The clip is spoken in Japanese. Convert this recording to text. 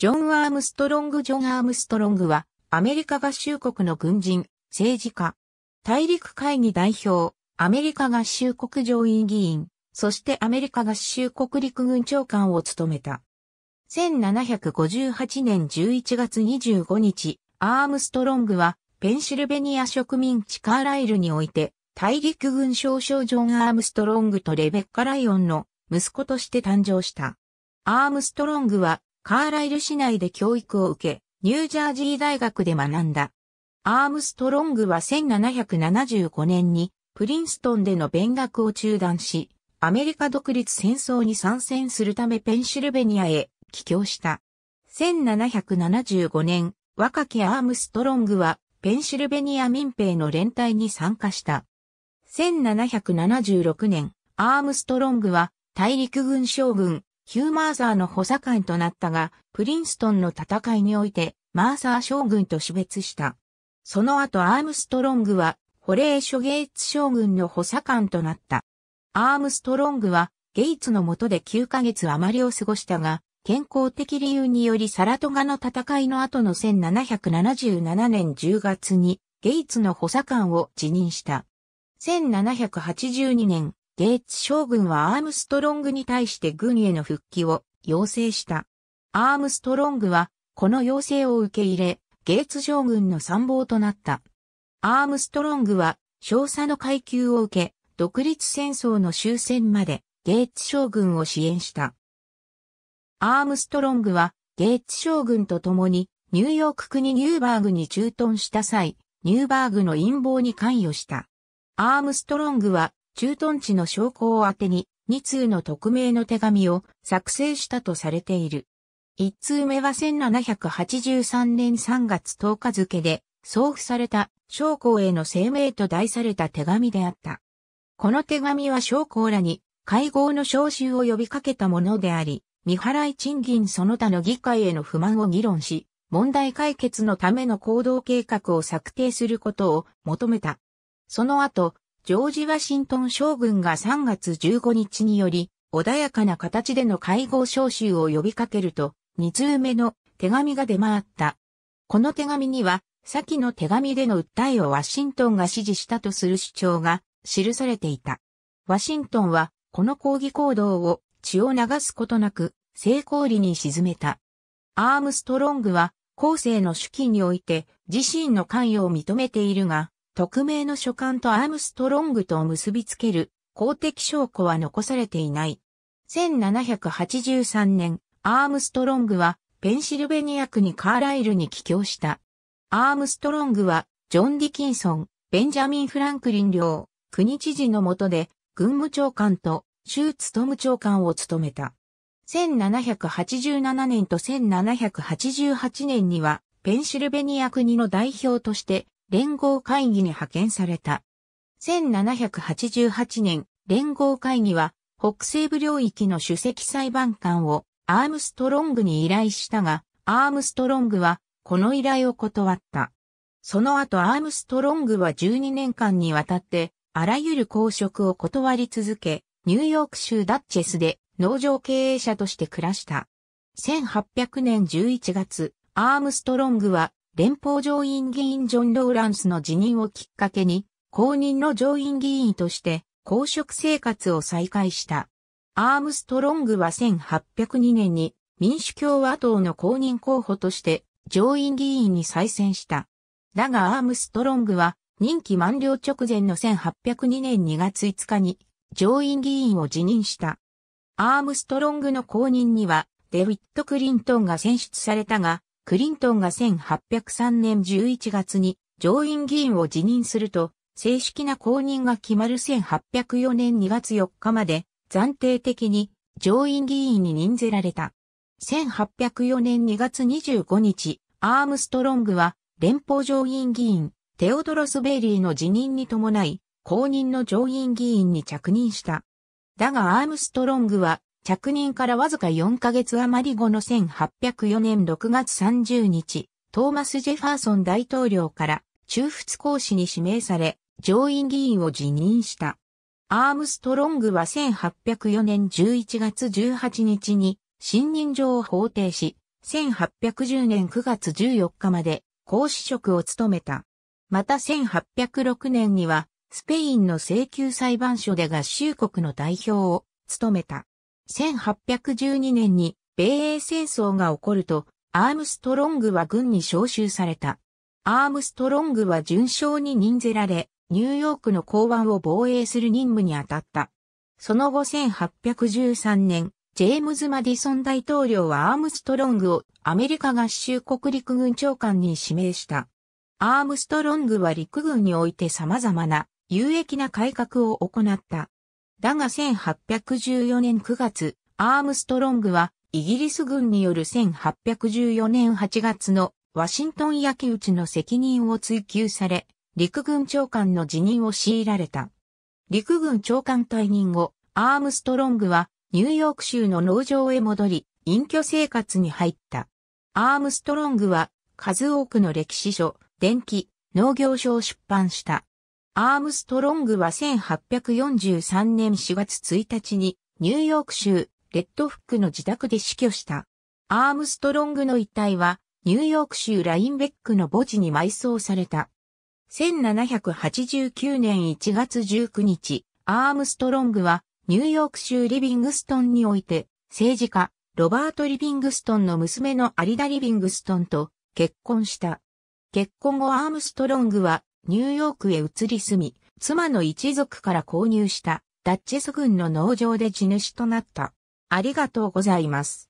ジョン・アームストロング・ジョン・アームストロングは、アメリカ合衆国の軍人、政治家、大陸会議代表、アメリカ合衆国上院議員、そしてアメリカ合衆国陸軍長官を務めた。1758年11月25日、アームストロングは、ペンシルベニア植民地カーライルにおいて、大陸軍少将ジョン・アームストロングとレベッカ・ライオンの息子として誕生した。アームストロングはカーライル市内で教育を受け、ニュージャージー大学で学んだ。アームストロングは1775年にプリンストンでの勉学を中断し、アメリカ独立戦争に参戦するためペンシルベニアへ帰郷した。1775年、若きアームストロングはペンシルベニア民兵の連帯に参加した。1776年、アームストロングは大陸軍将軍ヒュー・マーザーの補佐官となったが、プリンストンの戦いにおいて、マーサー将軍と死別した。その後アームストロングは、ホレーショ・ゲイツ将軍の補佐官となった。アームストロングは、ゲイツの下で9ヶ月余りを過ごしたが、健康的理由によりサラトガの戦いの後の1777年10月に、ゲイツの補佐官を辞任した。1782年、ゲイツ将軍はアームストロングに対して軍への復帰を要請した。アームストロングは、この要請を受け入れ、ゲイツ将軍の参謀となった。アームストロングは、少佐の階級を受け、独立戦争の終戦まで、ゲイツ将軍を支援した。アームストロングは、ゲイツ将軍と共に、ニューヨーク国ニューバーグに駐屯した際、ニューバーグの陰謀に関与した。アームストロングは、駐屯地の証拠を宛てに、2通の匿名の手紙を作成したとされている。1通目は1783年3月10日付で送付された将校への声明と題された手紙であった。この手紙は将校らに会合の招集を呼びかけたものであり、未払い賃金その他の議会への不満を議論し、問題解決のための行動計画を策定することを求めた。その後、ジョージ・ワシントン将軍が3月15日により、穏やかな形での会合招集を呼びかけると、2通目の手紙が出回った。この手紙には、先の手紙での訴えをワシントンが支持したとする主張が記されていた。ワシントンは、この抗議行動を血を流すことなく、成功裏に沈めた。アームストロングは、後世の手記において自身の関与を認めているが、匿名の書簡とアームストロングとを結びつける公的証拠は残されていない。1783年、アームストロングはペンシルベニア区にカーライルに帰郷した。アームストロングはジョン・ディキンソン、ベンジャミン・フランクリン領、国知事の下で軍務長官と州務長官を務めた。1787年と1788年にはペンシルベニア国の代表として連合会議に派遣された。1788年、連合会議は北西部領域の主席裁判官をアームストロングに依頼したが、アームストロングはこの依頼を断った。その後アームストロングは12年間にわたってあらゆる公職を断り続け、ニューヨーク州ダッチェスで農場経営者として暮らした。1800年11月、アームストロングは連邦上院議員ジョン・ローランスの辞任をきっかけに、公認の上院議員として公職生活を再開した。アームストロングは1802年に民主共和党の公認候補として上院議員に再選した。だがアームストロングは任期満了直前の1802年2月5日に上院議員を辞任した。アームストロングの公認にはデビット・クリントンが選出されたが、クリントンが1803年11月に上院議員を辞任すると、正式な公認が決まる1804年2月4日まで暫定的に上院議員に任ぜられた。1804年2月25日、アームストロングは連邦上院議員テオドロス・ベイリーの辞任に伴い、公認の上院議員に着任した。だがアームストロングは着任からわずか4ヶ月余り後の1804年6月30日、トーマス・ジェファーソン大統領から中仏公使に指名され、上院議員を辞任した。アームストロングは1804年11月18日に信任状を法定し、1810年9月14日まで公使職を務めた。また1806年にはスペインの請求裁判所で合衆国の代表を務めた。1812年に米英戦争が起こると、アームストロングは軍に召集された。アームストロングは順将に任ぜられ、ニューヨークの港湾を防衛する任務に当たった。その後1813年、ジェームズ・マディソン大統領はアームストロングをアメリカ合衆国陸軍長官に指名した。アームストロングは陸軍において様々な有益な改革を行った。だが1814年9月、アームストロングはイギリス軍による1814年8月のワシントン焼き討ちの責任を追及され、陸軍長官の辞任を強いられた。陸軍長官退任後、アームストロングはニューヨーク州の農場へ戻り、隠居生活に入った。アームストロングは数多くの歴史書、電気、農業書を出版した。アームストロングは1843年4月1日にニューヨーク州レッドフックの自宅で死去した。アームストロングの遺体はニューヨーク州ラインベックの墓地に埋葬された。1789年1月19日、アームストロングはニューヨーク州リビングストンにおいて政治家ロバート・リビングストンの娘のアリダ・リビングストンと結婚した。結婚後アームストロングはニューヨークへ移り住み、妻の一族から購入したダッチス軍の農場で地主となった。ありがとうございます。